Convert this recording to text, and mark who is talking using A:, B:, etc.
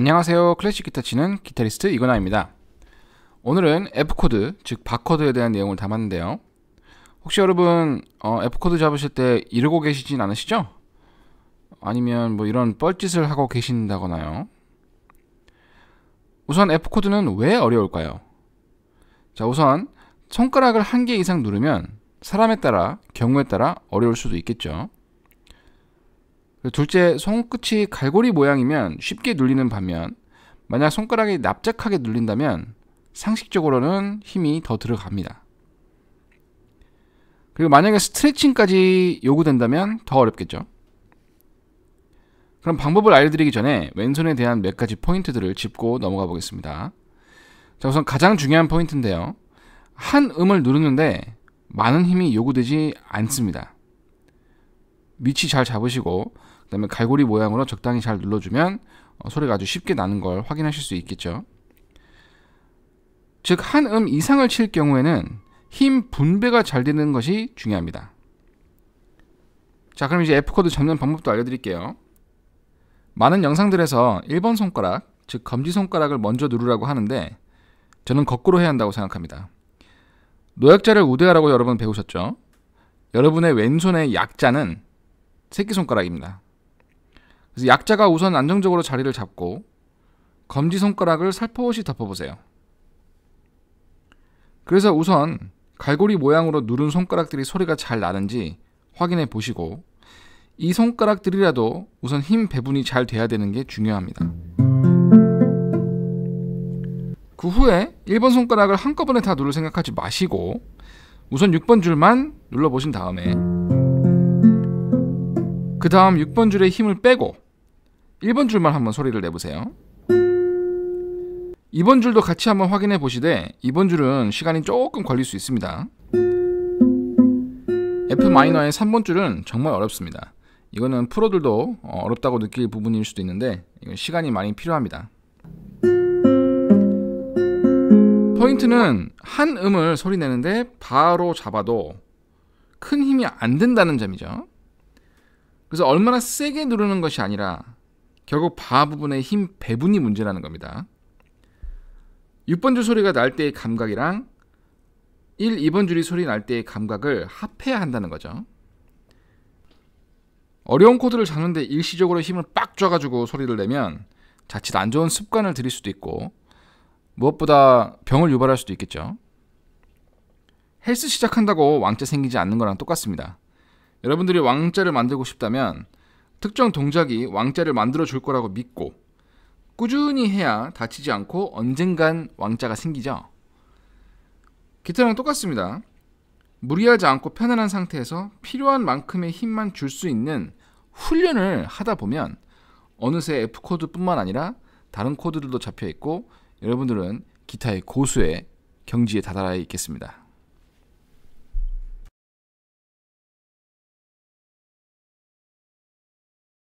A: 안녕하세요. 클래식 기타 치는 기타리스트 이건아입니다. 오늘은 F코드, 즉 바코드에 대한 내용을 담았는데요. 혹시 여러분 어, F코드 잡으실 때 이러고 계시진 않으시죠? 아니면 뭐 이런 뻘짓을 하고 계신다거나요. 우선 F코드는 왜 어려울까요? 자, 우선 손가락을 한 개 이상 누르면 사람에 따라 경우에 따라 어려울 수도 있겠죠. 둘째, 손끝이 갈고리 모양이면 쉽게 눌리는 반면 만약 손가락이 납작하게 눌린다면 상식적으로는 힘이 더 들어갑니다. 그리고 만약에 스트레칭까지 요구된다면 더 어렵겠죠. 그럼 방법을 알려드리기 전에 왼손에 대한 몇 가지 포인트들을 짚고 넘어가 보겠습니다. 자, 우선 가장 중요한 포인트인데요. 한 음을 누르는데 많은 힘이 요구되지 않습니다. 밑이 잘 잡으시고 그 다음에 갈고리 모양으로 적당히 잘 눌러주면 어, 소리가 아주 쉽게 나는 걸 확인하실 수 있겠죠. 즉 한 음 이상을 칠 경우에는 힘 분배가 잘 되는 것이 중요합니다. 자 그럼 이제 F코드 잡는 방법도 알려드릴게요. 많은 영상들에서 1번 손가락, 즉 검지손가락을 먼저 누르라고 하는데 저는 거꾸로 해야 한다고 생각합니다. 노약자를 우대하라고 여러분 배우셨죠? 여러분의 왼손의 약자는 새끼손가락입니다. 그래서 약자가 우선 안정적으로 자리를 잡고 검지손가락을 살포시 덮어보세요. 그래서 우선 갈고리 모양으로 누른 손가락들이 소리가 잘 나는지 확인해 보시고 이 손가락들이라도 우선 힘 배분이 잘 돼야 되는 게 중요합니다. 그 후에 1번 손가락을 한꺼번에 다 누를 생각하지 마시고 우선 6번 줄만 눌러보신 다음에 다음 6번 줄에 힘을 빼고 1번 줄만 한번 소리를 내보세요. 2번 줄도 같이 한번 확인해 보시되 2번 줄은 시간이 조금 걸릴 수 있습니다. F마이너의 3번 줄은 정말 어렵습니다. 이거는 프로들도 어렵다고 느낄 부분일 수도 있는데 이건 시간이 많이 필요합니다. 포인트는 한 음을 소리내는데 바로 잡아도 큰 힘이 안 든다는 점이죠. 그래서 얼마나 세게 누르는 것이 아니라 결국 바 부분의 힘 배분이 문제라는 겁니다. 6번줄 소리가 날 때의 감각이랑 1, 2번 줄이 소리 날 때의 감각을 합해야 한다는 거죠. 어려운 코드를 잡는데 일시적으로 힘을 빡 줘가지고 소리를 내면 자칫 안 좋은 습관을 들일 수도 있고 무엇보다 병을 유발할 수도 있겠죠. 헬스 시작한다고 왕자 생기지 않는 거랑 똑같습니다. 여러분들이 왕자를 만들고 싶다면 특정 동작이 왕자를 만들어 줄 거라고 믿고 꾸준히 해야 다치지 않고 언젠간 왕자가 생기죠. 기타랑 똑같습니다. 무리하지 않고 편안한 상태에서 필요한 만큼의 힘만 줄 수 있는 훈련을 하다 보면 어느새 F 코드뿐만 아니라 다른 코드들도 잡혀 있고 여러분들은 기타의 고수의 경지에 다다라 있겠습니다.